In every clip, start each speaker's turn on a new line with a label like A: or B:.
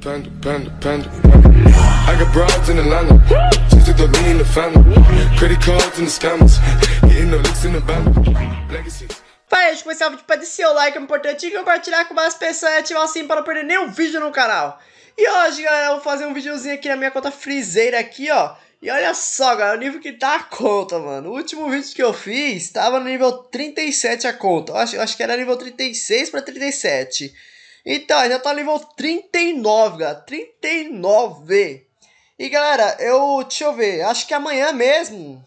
A: Pando, pando, pando, pando. I got broads in Atlanta. Just to the in the family. Credit cards in the scammers. Hitting the licks in the banner. Legacies. Pai, acho que esse vídeo para deixar o like é importante compartilhar com mais pessoas e ativar o sininho para não perder nenhum vídeo no canal. E hoje, galera, eu vou fazer um videozinho aqui na minha conta friseira aqui, ó. E olha só, galera, o nível que tá a conta, mano. O último vídeo que eu fiz tava no nível 37 a conta. Eu acho, eu acho que era nível 36 para 37. Então, já tá nível 39, galera. 39. E galera, eu. Deixa eu ver. Acho que amanhã mesmo.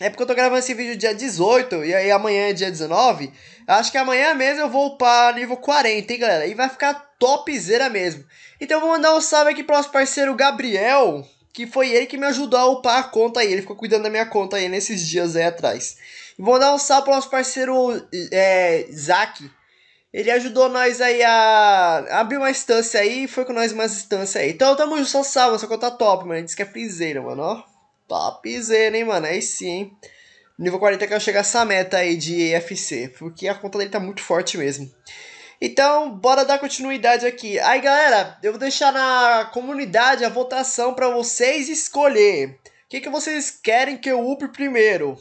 A: É porque eu tô gravando esse vídeo dia 18 e aí amanhã é dia 19. Acho que amanhã mesmo eu vou para nível 40, hein, galera? E vai ficar topzera mesmo. Então eu vou mandar um salve aqui pro nosso parceiro Gabriel, que foi ele que me ajudou a upar a conta aí. Ele ficou cuidando da minha conta aí nesses dias aí atrás. E vou mandar um salve pro nosso parceiro é, Zac, ele ajudou nós aí a abrir uma instância aí e foi com nós mais instâncias aí. Então tamo junto, só salva, só conta top, mano. Ele disse que é piseira, mano, ó. Topzera, hein, mano. Aí sim, hein. Nível 40 eu chegar essa meta aí de EFC, porque a conta dele tá muito forte mesmo. Então, bora dar continuidade aqui. Aí, galera, eu vou deixar na comunidade a votação para vocês escolher. O que, que vocês querem que eu upe primeiro?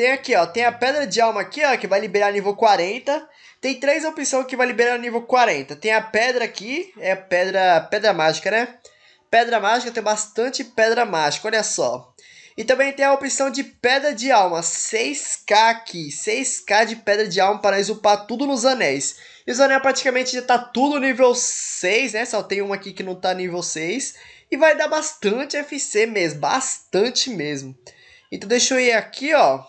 A: Tem aqui, ó, tem a Pedra de Alma aqui, ó, que vai liberar nível 40. Tem três opções que vai liberar nível 40. Tem a pedra aqui, é pedra, pedra mágica, né? Pedra mágica, tem bastante pedra mágica, olha só. E também tem a opção de pedra de alma, 6k aqui, 6k de pedra de alma para exupar tudo nos anéis. E os anéis praticamente já tá tudo nível 6, né? Só tem uma aqui que não tá nível 6. E vai dar bastante FC mesmo, bastante mesmo. Então deixa eu ir aqui, ó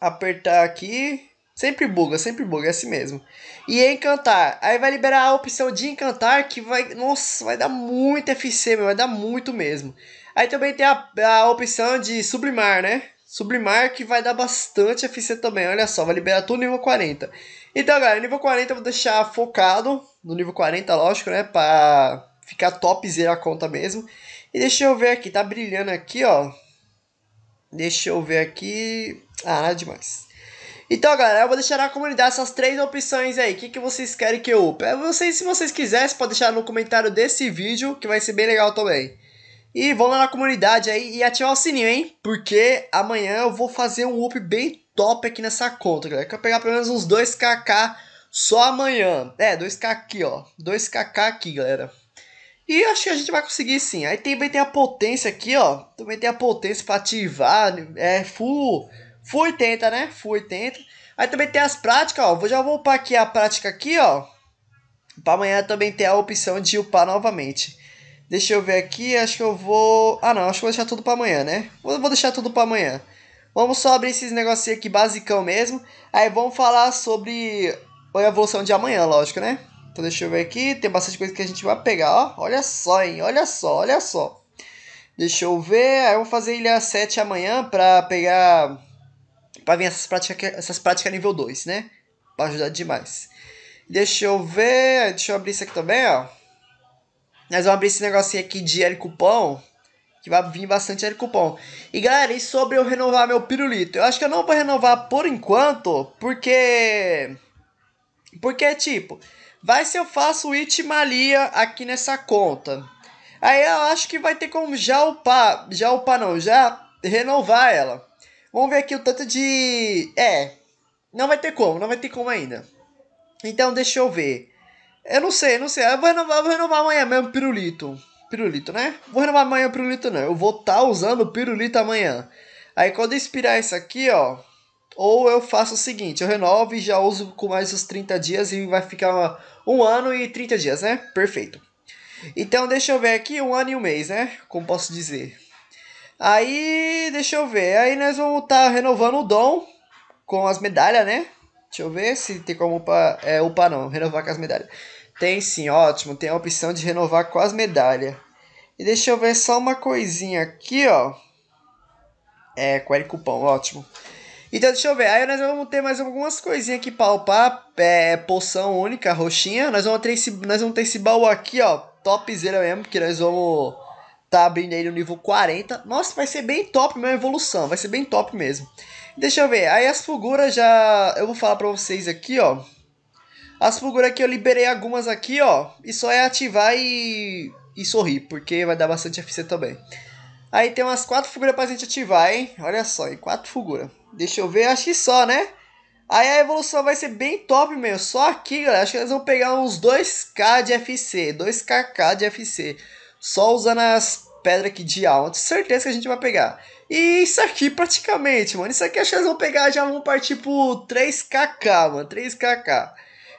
A: apertar aqui. Sempre buga, sempre buga, é assim mesmo. E encantar. Aí vai liberar a opção de encantar que vai. Nossa, vai dar muito FC, meu, vai dar muito mesmo. Aí também tem a, a opção de sublimar, né? Sublimar que vai dar bastante FC também. Olha só, vai liberar tudo nível 40. Então, galera, nível 40 eu vou deixar focado no nível 40, lógico, né? Pra ficar top zero a conta mesmo. E deixa eu ver aqui, tá brilhando aqui, ó. Deixa eu ver aqui. Ah, nada demais. Então, galera, eu vou deixar na comunidade essas três opções aí. O que, que vocês querem que eu upe? Vocês, se vocês quiserem, pode deixar no comentário desse vídeo, que vai ser bem legal também. E vão lá na comunidade aí e ativar o sininho, hein? Porque amanhã eu vou fazer um up bem top aqui nessa conta, galera. Que eu pegar pelo menos uns 2kk só amanhã. É, 2k aqui, ó. 2kk aqui, galera. E acho que a gente vai conseguir sim. Aí também tem a potência aqui, ó. Também tem a potência pra ativar. É full Full 80, né? Full 80. Aí também tem as práticas, ó. Vou já vou upar aqui a prática aqui, ó. Para amanhã também ter a opção de upar novamente. Deixa eu ver aqui, acho que eu vou... Ah, não, acho que vou deixar tudo para amanhã, né? Vou, vou deixar tudo para amanhã. Vamos só abrir esses negocinhos aqui basicão mesmo. Aí vamos falar sobre a evolução de amanhã, lógico, né? Então deixa eu ver aqui, tem bastante coisa que a gente vai pegar, ó. Olha só, hein? Olha só, olha só. Deixa eu ver, aí eu vou fazer ilha 7 amanhã pra pegar Pra vir essas práticas, essas práticas nível 2, né? Pra ajudar demais. Deixa eu ver. Deixa eu abrir isso aqui também, ó. Nós vamos abrir esse negocinho aqui de L cupom. Que vai vir bastante L cupom. E galera, e sobre eu renovar meu pirulito? Eu acho que eu não vou renovar por enquanto. Porque. Porque, tipo. Vai se eu faço Itmalia aqui nessa conta. Aí eu acho que vai ter como já upar. Já upar não, já renovar ela. Vamos ver aqui o tanto de... É, não vai ter como, não vai ter como ainda. Então, deixa eu ver. Eu não sei, não sei. Eu vou renovar, eu vou renovar amanhã mesmo pirulito. Pirulito, né? Vou renovar amanhã o pirulito, não. Eu vou estar tá usando pirulito amanhã. Aí, quando expirar isso aqui, ó... Ou eu faço o seguinte, eu renovo e já uso com mais uns 30 dias e vai ficar uma, um ano e 30 dias, né? Perfeito. Então, deixa eu ver aqui, um ano e um mês, né? Como posso dizer... Aí, deixa eu ver. Aí nós vamos estar tá renovando o dom com as medalhas, né? Deixa eu ver se tem como upar. É, upar não, renovar com as medalhas. Tem sim, ótimo. Tem a opção de renovar com as medalhas. E deixa eu ver só uma coisinha aqui, ó. É, com o cupom, ótimo. Então deixa eu ver. Aí nós vamos ter mais algumas coisinhas aqui pra upar. É, poção única, roxinha. Nós vamos ter esse, nós vamos ter esse baú aqui, ó. Topzera mesmo, que nós vamos tá abrindo aí no nível 40. Nossa, vai ser bem top minha evolução, vai ser bem top mesmo. Deixa eu ver, aí as figuras já... Eu vou falar pra vocês aqui, ó. As figuras que eu liberei algumas aqui, ó. E só é ativar e, e sorrir, porque vai dar bastante FC também. Aí tem umas quatro figuras pra gente ativar, hein? Olha só, hein? quatro figuras. Deixa eu ver, acho que só, né? Aí a evolução vai ser bem top mesmo. Só aqui, galera, acho que eles vão pegar uns 2k de FC, 2kk de FC. Só usando as pedras aqui de alma. Certeza que a gente vai pegar. E isso aqui praticamente, mano. Isso aqui acho que eles vão pegar já vão partir pro 3kk, mano. 3kk.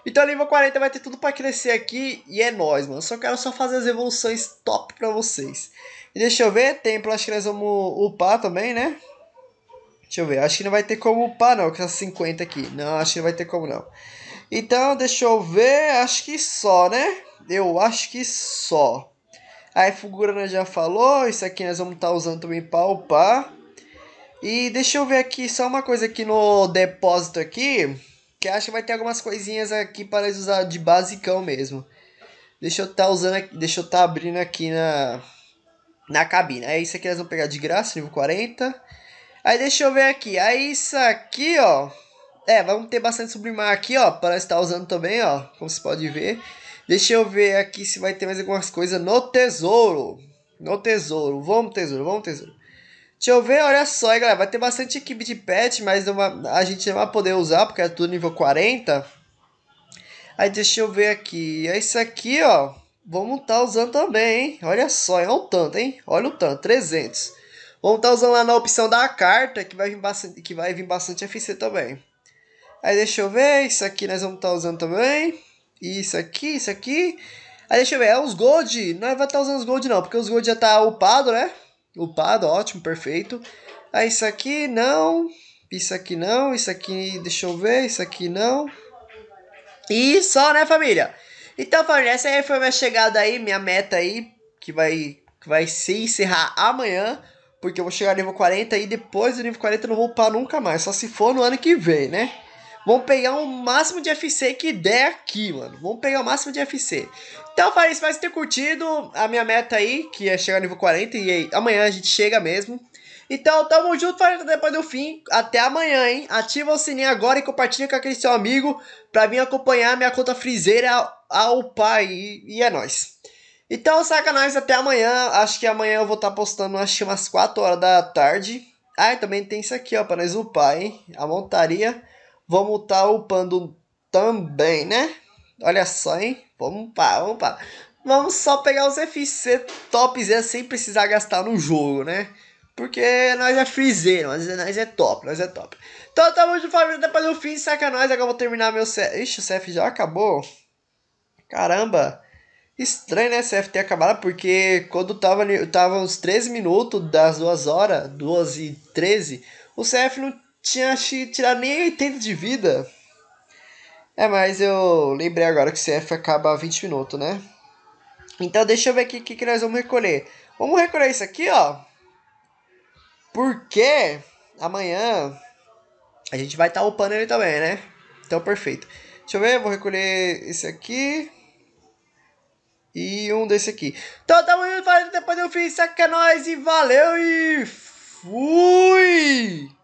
A: Então nível 40 vai ter tudo pra crescer aqui. E é nóis, mano. Só quero só fazer as evoluções top pra vocês. E deixa eu ver. Templo, acho que nós vamos upar também, né? Deixa eu ver. Acho que não vai ter como upar, não. Com essas 50 aqui. Não, acho que não vai ter como, não. Então, deixa eu ver. Acho que só, né? Eu acho que só. Aí Fugurana né, já falou, isso aqui nós vamos estar tá usando também para upar. E deixa eu ver aqui só uma coisa aqui no depósito aqui, que acho que vai ter algumas coisinhas aqui para eles usar de basicão mesmo. Deixa eu estar tá usando, aqui, deixa eu estar tá abrindo aqui na na cabine. É isso aqui nós vamos pegar de graça, nível 40. Aí deixa eu ver aqui. Aí isso aqui, ó, é, vamos ter bastante sublimar aqui, ó, para estar tá usando também, ó, como vocês podem ver. Deixa eu ver aqui se vai ter mais algumas coisas no tesouro. No tesouro. Vamos, tesouro, vamos, tesouro. Deixa eu ver, olha só, hein, galera. Vai ter bastante equipe de pet, mas uma, a gente não vai poder usar porque é tudo nível 40. Aí deixa eu ver aqui. É isso aqui, ó. Vamos estar tá usando também, hein? Olha só, é Olha o tanto, hein? Olha o tanto, 300. Vamos estar tá usando lá na opção da carta, que vai vir bastante, que vai vir bastante FC também. Aí deixa eu ver, isso aqui nós vamos estar tá usando também. Isso aqui, isso aqui. Aí deixa eu ver, é os gold. Não vai é estar tá usando os gold não, porque os gold já tá upado, né? Upado, ótimo, perfeito. Aí ah, isso aqui não, isso aqui não, isso aqui, deixa eu ver, isso aqui não. E só, né, família? Então, família, essa aí foi minha chegada aí, minha meta aí, que vai, que vai se encerrar amanhã, porque eu vou chegar no nível 40 e depois do nível 40 eu não vou upar nunca mais, só se for no ano que vem, né? Vamos pegar o máximo de FC que der aqui, mano. Vamos pegar o máximo de FC. Então, falei, espero que ter curtido a minha meta aí, que é chegar no nível 40. E aí, amanhã a gente chega mesmo. Então, tamo junto, falei depois do fim. Até amanhã, hein? Ativa o sininho agora e compartilha com aquele seu amigo pra vir acompanhar minha conta friseira ao pai. E, e é nóis. Então, sacanagem, até amanhã. Acho que amanhã eu vou estar tá postando, acho que umas 4 horas da tarde. Ah, também tem isso aqui, ó, pra nós upar, hein? A montaria. Vamos estar tá upando também, né? Olha só, hein? Vamos upar, vamos upar. Vamos só pegar os FC tops sem assim precisar gastar no jogo, né? Porque nós é freezer, nós, nós é top, nós é top. Então tamo junto, família. Depois do fim, saca nós Agora vou terminar meu CF. Ixi, o CF já acabou? Caramba. Estranho, né, CF ter acabado, porque quando tava, tava uns 13 minutos das 2 horas, 2 e 13, o CF não tinha tirado nem 80 de vida. É, mas eu lembrei agora que o CF acaba 20 minutos, né? Então deixa eu ver aqui o que, que nós vamos recolher. Vamos recolher isso aqui, ó. Porque amanhã a gente vai estar tá upando ele também, né? Então perfeito. Deixa eu ver, vou recolher esse aqui. E um desse aqui. Então tamo indo, depois eu fiz, saca é nóis e valeu e fui!